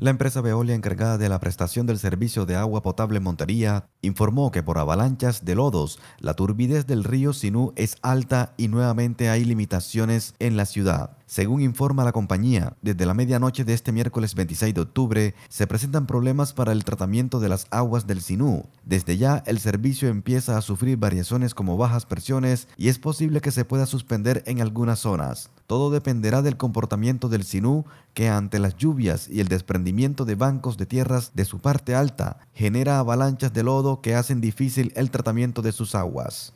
La empresa Veolia encargada de la prestación del servicio de agua potable Montería informó que por avalanchas de lodos, la turbidez del río Sinú es alta y nuevamente hay limitaciones en la ciudad. Según informa la compañía, desde la medianoche de este miércoles 26 de octubre se presentan problemas para el tratamiento de las aguas del Sinú. Desde ya el servicio empieza a sufrir variaciones como bajas presiones y es posible que se pueda suspender en algunas zonas. Todo dependerá del comportamiento del Sinú que ante las lluvias y el desprendimiento de bancos de tierras de su parte alta genera avalanchas de lodo que hacen difícil el tratamiento de sus aguas.